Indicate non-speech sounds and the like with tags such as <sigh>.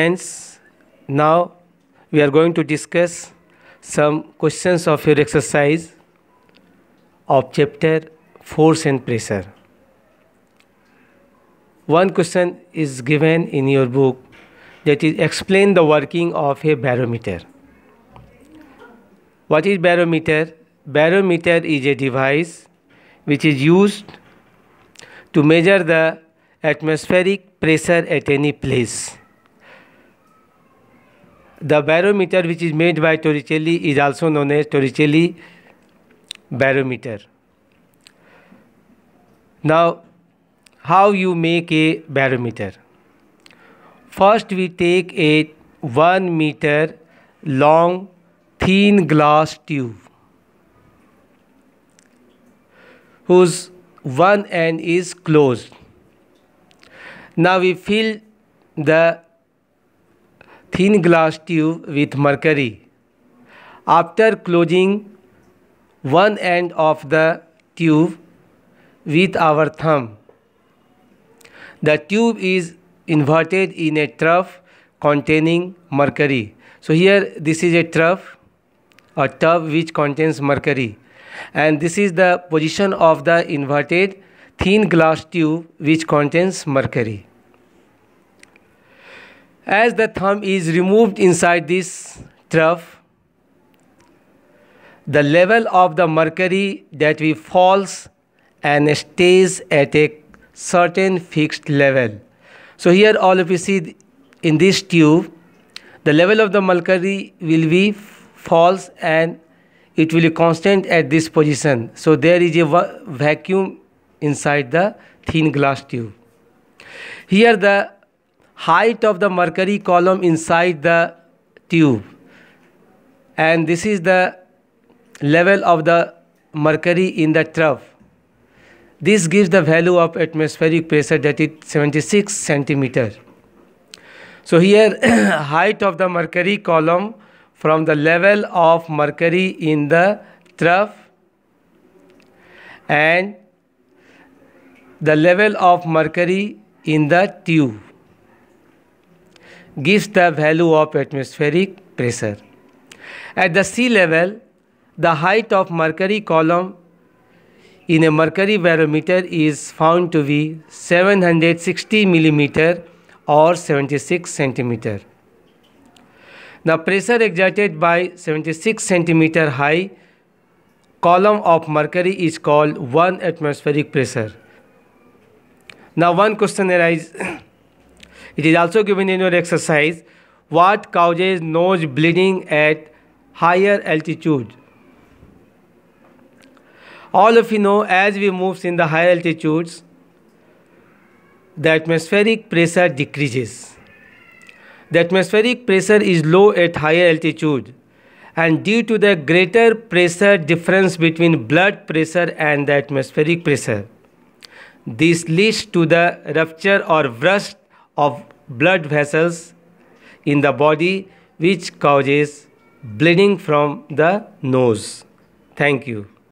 Hence, now we are going to discuss some questions of your exercise of chapter force and pressure. One question is given in your book that is explain the working of a barometer. What is barometer? Barometer is a device which is used to measure the atmospheric pressure at any place the barometer which is made by Torricelli is also known as Torricelli barometer. Now, how you make a barometer? First, we take a 1 meter long thin glass tube whose one end is closed. Now we fill the thin glass tube with mercury. After closing one end of the tube with our thumb, the tube is inverted in a trough containing mercury. So here this is a trough, a tub which contains mercury. And this is the position of the inverted thin glass tube which contains mercury. As the thumb is removed inside this trough, the level of the mercury that we falls and stays at a certain fixed level. So here all of you see in this tube, the level of the mercury will be false and it will be constant at this position. So there is a vacuum inside the thin glass tube. Here the height of the mercury column inside the tube and this is the level of the mercury in the trough. This gives the value of atmospheric pressure that is 76 centimeter. So here <clears throat> height of the mercury column from the level of mercury in the trough and the level of mercury in the tube gives the value of atmospheric pressure. At the sea level, the height of mercury column in a mercury barometer is found to be 760 millimeter or 76 centimeter. The pressure exerted by 76 centimeter high column of mercury is called 1 atmospheric pressure. Now one question arises it is also given in your exercise. What causes nose bleeding at higher altitude? All of you know as we move in the higher altitudes, the atmospheric pressure decreases. The atmospheric pressure is low at higher altitude and due to the greater pressure difference between blood pressure and the atmospheric pressure. This leads to the rupture or burst of blood vessels in the body which causes bleeding from the nose. Thank you.